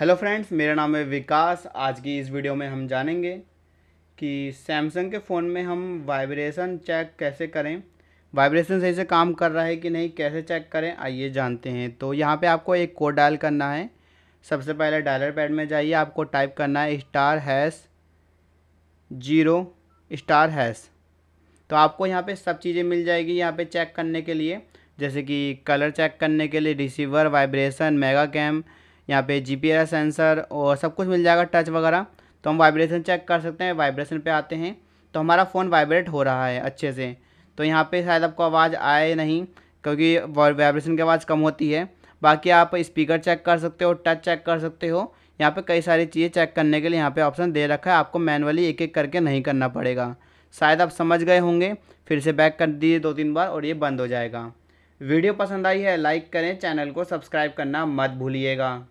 hello friends मेरा नाम है विकास आज की इस वीडियो में हम जानेंगे कि सैमसंग के फ़ोन में हम वाइब्रेशन चेक कैसे करें वाइब्रेशन सही से काम कर रहा है कि नहीं कैसे चेक करें आइए जानते हैं तो यहाँ पे आपको एक कोड डायल करना है सबसे पहले डायलर पैड में जाइए आपको टाइप करना है star hash zero star hash तो आपको यहाँ पर सब चीज़ें मिल जाएगी यहाँ पर चेक करने के लिए जैसे कि कलर चेक करने के लिए रिसीवर वाइब्रेशन मेगा कैम यहाँ पे जी सेंसर और सब कुछ मिल जाएगा टच वगैरह तो हम वाइब्रेशन चेक कर सकते हैं वाइब्रेशन पे आते हैं तो हमारा फ़ोन वाइब्रेट हो रहा है अच्छे से तो यहाँ पे शायद आपको आवाज़ आए नहीं क्योंकि वाइब्रेशन की आवाज़ कम होती है बाकी आप स्पीकर चेक कर सकते हो टच चेक कर सकते हो यहाँ पे कई सारी चीज़ें चेक करने के लिए यहाँ पे ऑप्शन दे रखा है आपको मैनुअली एक एक करके नहीं करना पड़ेगा शायद आप समझ गए होंगे फिर से बैक कर दिए दो तीन बार और ये बंद हो जाएगा वीडियो पसंद आई है लाइक करें चैनल को सब्सक्राइब करना मत भूलिएगा